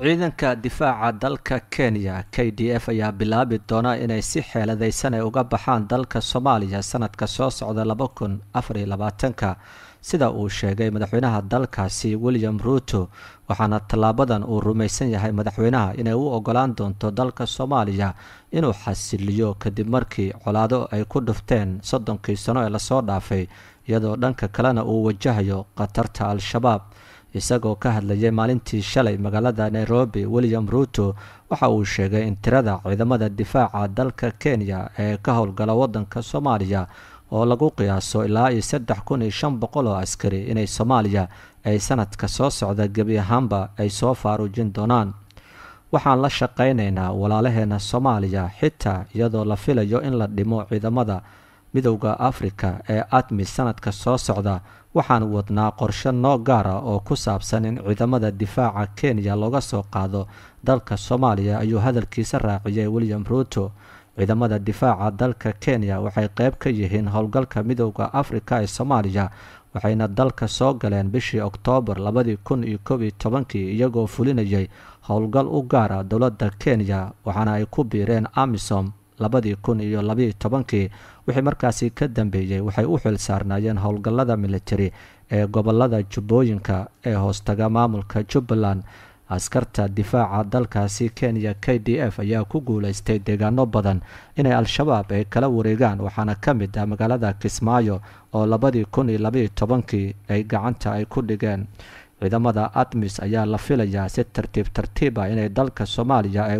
ciidanka difaaca dalka kenya k d f ayaa bilaabi doona inay si xeeladaysan ay uga baxaan dalka soomaaliya sanadka soo socda laba kun afariyo labaatanka sida uu sheegay madaxweynaha dalkaasi william ruuto waxaana tallaabadan uu rumaysan yahay madaxweynaha inay u ogolaan doonto dalka soomaaliya inuu xasiliyo kadib markii colaado ay ku dhufteen soddonkii sano ee lasoo dhaafay iyadoo dhanka kalena uu wajahayo khatarta al-shabaab isagoo ka hadlayay maalintii shalay magaalada nairobi william ruuto waxa uu sheegay in tirada ciidamada difaaca dalka kenya ee ka howlgala waddanka soomaaliya oo lagu qiyaaso ilaa iyo saddex kun iyo shan boqol oo askari inay soomaaliya ay sanadka soo socda gebi ahaanba ay soo faaruujin doonaan waxaan la shaqaynaynaa walaalaheena soomaaliya xitaa iyadoo la filayo in la dhimo ciidamada midowda afrika ee admi sanadka soo socda waxaan wadnaa qorshe noo gaara ah oo ku saabsan in ciidamada difaaca kenya looga soo qaado dalka soomaaliya ayuu hadalkiisa raaciyay william ruuto ciidamada difaaca dalka kenya waxay qayb ka yihiin howlgalka midowda afrika ee soomaaliya waxayna dalka soo galeen bishii oktoobar labadii kun iyo kob iyo tobankii iyagoo fulinayay howlgal u gaara ah dowladda kenya waxaana ay ku biireen amisom labadii kun iyo labaiyo tobankii wixii markaasi ka dambeeyey waxay u xil saarnaayeen howlgallada militari ee gobolada jubbooyinka ee hoostaga maamulka jubbaland askarta difaaca dalkaasi kenya k d f ayaa ku guulaystay deegaano badan inay al-shabaab ay kala wareegaan waxaana ka mid ah magaalada kismaayo oo labadii kun iyo labaiyo tobankii ay gacanta ay ku dhigeen ciidamada admis ayaa la filayaa si tartiib tartiib ah inay dalka soomaaliya ay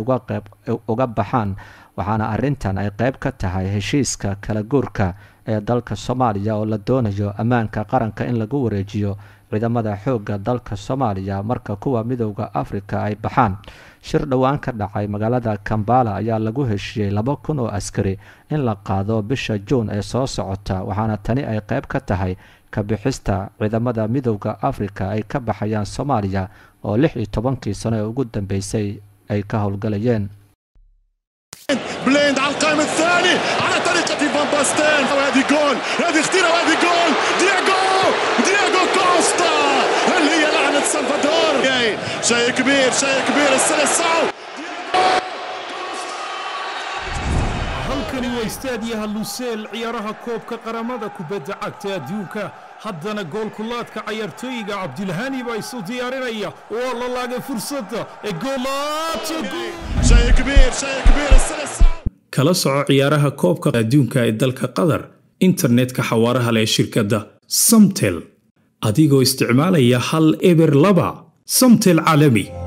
uga baxaan waxaana arintan ay qayb ka tahay heshiiska kala guurka ee dalka soomaaliya oo la doonayo ammaanka qaranka in lagu wareejiyo ciidamada xoogga dalka soomaaliya marka kuwa midowda afrika ay baxaan shir dhowaan ka dhacay magaalada kambala ayaa lagu heshiiyey laba kun oo askari in la qaado bisha juun ee soo socota waxaana tani ay qayb ka tahay kabixista ciidamada midowda afrika ay ka baxayaan soomaaliya oo lix iyo tobankii sano ee ugu dambeysay ay ka howlgalayeen بليند على القائم الثاني على طريقة فان باستين وهذه جول هذه خطيرة وهذه جول دياغو دياغو كوستا هل هي لعنة سلفادور شيء كبير شيء كبير الثالث صعب halkani waa istaadiyaha luuseel ciyaaraha koobka qaramada kubadda cagta adduunka haddana goolkulaadka cayaartooyiga cabdilhani baa isu diyaarinaya waa la laagay fursadda ee goolaad kala soco ciyaaraha koobka adduunka ee dalka qatar internetka xawaaraha leh ee shirkadda samtel adigoo isticmaalaya hal eber laba samtel caalami